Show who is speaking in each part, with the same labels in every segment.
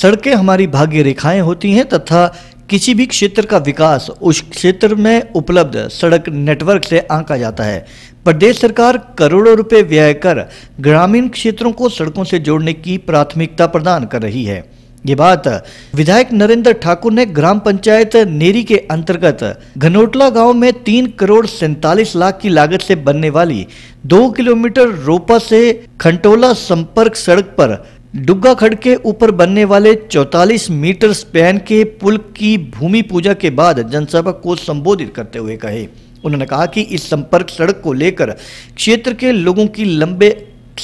Speaker 1: सड़कें हमारी भाग्य रेखाएं होती हैं तथा किसी भी क्षेत्र का विकास उस क्षेत्र में उपलब्ध सड़क नेटवर्क से आंका जाता है प्रदेश सरकार करोड़ों रुपए व्यय कर ग्रामीण क्षेत्रों को सड़कों से जोड़ने की प्राथमिकता प्रदान कर रही है ये बात विधायक नरेंद्र ठाकुर ने ग्राम पंचायत नेरी के अंतर्गत घनोटला गांव में तीन करोड़ सैतालीस लाख की लागत से बनने वाली दो किलोमीटर रोपा से खंटोला संपर्क सड़क पर डुग्गा खड़ के ऊपर बनने वाले 44 मीटर स्पैन के पुल की भूमि पूजा के बाद जनसभा को संबोधित करते हुए कहे उन्होंने कहा कि इस संपर्क सड़क को लेकर क्षेत्र के लोगों की लंबे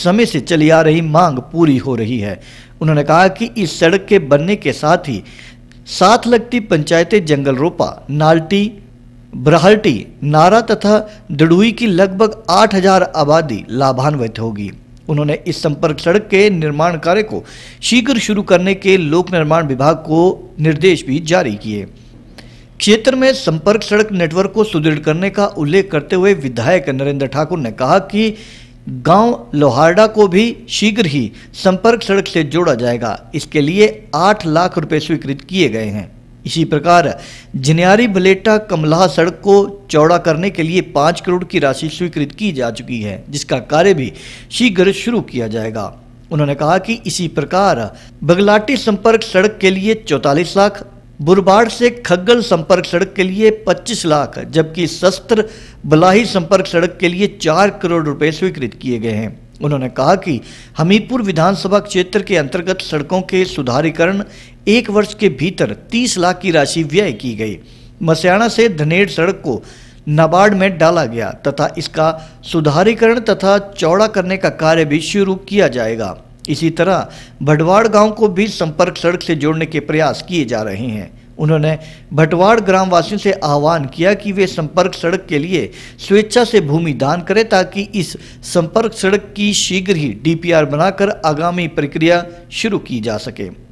Speaker 1: समय से चली आ रही मांग पूरी हो रही है उन्होंने कहा कि इस सड़क के बनने के साथ ही साथ लगती पंचायतें जंगल रोपा नाल्टी ब्रहल्टी नारा तथा दड़ुई की लगभग 8000 आबादी लाभान्वित होगी उन्होंने इस संपर्क सड़क के निर्माण कार्य को शीघ्र शुरू करने के लोक निर्माण विभाग को निर्देश भी जारी किए क्षेत्र में संपर्क सड़क नेटवर्क को सुदृढ़ करने का उल्लेख करते हुए विधायक नरेंद्र ठाकुर ने कहा कि गांव लोहारडा को भी शीघ्र ही संपर्क सड़क से जोड़ा जाएगा इसके लिए आठ लाख रुपए स्वीकृत किए गए हैं इसी प्रकार जिनियारी बलेटा कमला सड़क को चौड़ा करने के लिए पाँच करोड़ की राशि स्वीकृत की जा चुकी है जिसका कार्य भी शीघ्र शुरू किया जाएगा उन्होंने कहा कि इसी प्रकार बगलाटी संपर्क सड़क के लिए चौतालीस लाख बुरबाड़ से खग्गल संपर्क सड़क के लिए 25 लाख जबकि शस्त्र बलाही संपर्क सड़क के लिए 4 करोड़ रुपए स्वीकृत किए गए हैं उन्होंने कहा कि हमीरपुर विधानसभा क्षेत्र के अंतर्गत सड़कों के सुधारीकरण एक वर्ष के भीतर 30 लाख की राशि व्यय की गई मस्याणा से धनेड़ सड़क को नाबार्ड में डाला गया तथा इसका सुधारीकरण तथा चौड़ा करने का कार्य भी शुरू किया जाएगा इसी तरह भडवाड़ गांव को भी संपर्क सड़क से जोड़ने के प्रयास किए जा रहे हैं उन्होंने भटवाड़ ग्रामवासियों से आह्वान किया कि वे संपर्क सड़क के लिए स्वेच्छा से भूमि दान करें ताकि इस संपर्क सड़क की शीघ्र ही डीपीआर बनाकर आगामी प्रक्रिया शुरू की जा सके